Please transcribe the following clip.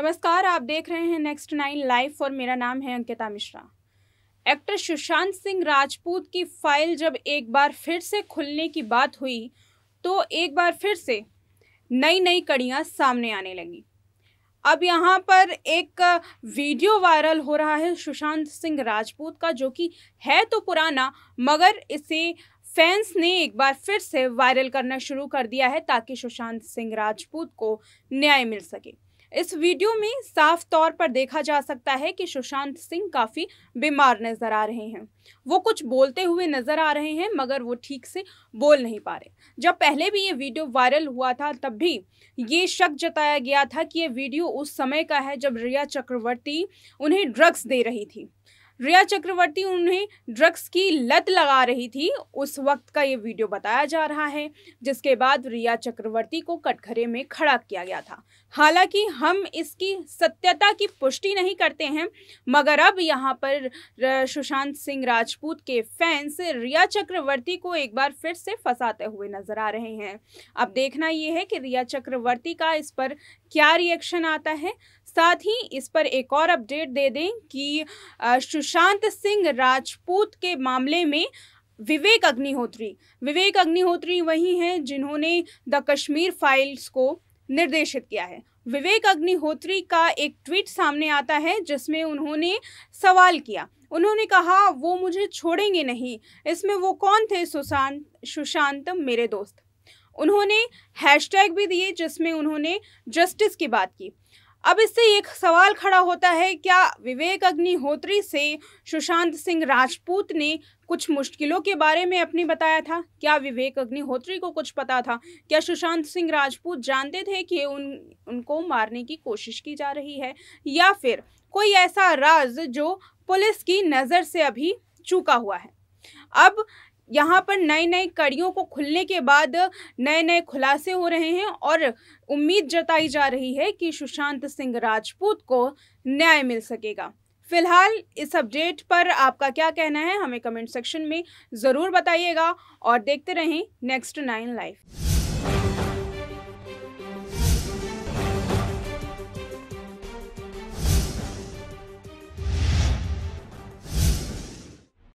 नमस्कार आप देख रहे हैं नेक्स्ट नाइन लाइफ और मेरा नाम है अंकिता मिश्रा एक्टर सुशांत सिंह राजपूत की फाइल जब एक बार फिर से खुलने की बात हुई तो एक बार फिर से नई नई कड़ियाँ सामने आने लगी अब यहाँ पर एक वीडियो वायरल हो रहा है सुशांत सिंह राजपूत का जो कि है तो पुराना मगर इसे फैंस ने एक बार फिर से वायरल करना शुरू कर दिया है ताकि सुशांत सिंह राजपूत को न्याय मिल सके इस वीडियो में साफ तौर पर देखा जा सकता है कि सुशांत सिंह काफ़ी बीमार नज़र आ रहे हैं वो कुछ बोलते हुए नज़र आ रहे हैं मगर वो ठीक से बोल नहीं पा रहे जब पहले भी ये वीडियो वायरल हुआ था तब भी ये शक जताया गया था कि ये वीडियो उस समय का है जब रिया चक्रवर्ती उन्हें ड्रग्स दे रही थी रिया चक्रवर्ती उन्हें ड्रग्स की लत लगा रही थी उस वक्त का ये वीडियो बताया जा रहा है जिसके बाद रिया चक्रवर्ती को कटघरे में खड़ा किया गया था हालांकि हम इसकी सत्यता की पुष्टि नहीं करते हैं मगर अब यहाँ पर सुशांत सिंह राजपूत के फैंस रिया चक्रवर्ती को एक बार फिर से फंसाते हुए नजर आ रहे हैं अब देखना ये है कि रिया चक्रवर्ती का इस पर क्या रिएक्शन आता है साथ ही इस पर एक और अपडेट दे दें कि सुशांत सिंह राजपूत के मामले में विवेक अग्निहोत्री विवेक अग्निहोत्री वही हैं जिन्होंने द कश्मीर फाइल्स को निर्देशित किया है विवेक अग्निहोत्री का एक ट्वीट सामने आता है जिसमें उन्होंने सवाल किया उन्होंने कहा वो मुझे छोड़ेंगे नहीं इसमें वो कौन थे सुशांत सुशांत मेरे दोस्त उन्होंने हैशटैग भी दिए जिसमें उन्होंने जस्टिस की बात की अब इससे एक सवाल खड़ा होता है क्या विवेक अग्निहोत्री से सुशांत सिंह राजपूत ने कुछ मुश्किलों के बारे में अपनी बताया था क्या विवेक अग्निहोत्री को कुछ पता था क्या सुशांत सिंह राजपूत जानते थे कि उन उनको मारने की कोशिश की जा रही है या फिर कोई ऐसा राज जो पुलिस की नज़र से अभी चूका हुआ है अब यहाँ पर नए नए कड़ियों को खुलने के बाद नए नए खुलासे हो रहे हैं और उम्मीद जताई जा रही है कि सुशांत सिंह राजपूत को न्याय मिल सकेगा फिलहाल इस अपडेट पर आपका क्या कहना है हमें कमेंट सेक्शन में ज़रूर बताइएगा और देखते रहें नेक्स्ट नाइन लाइफ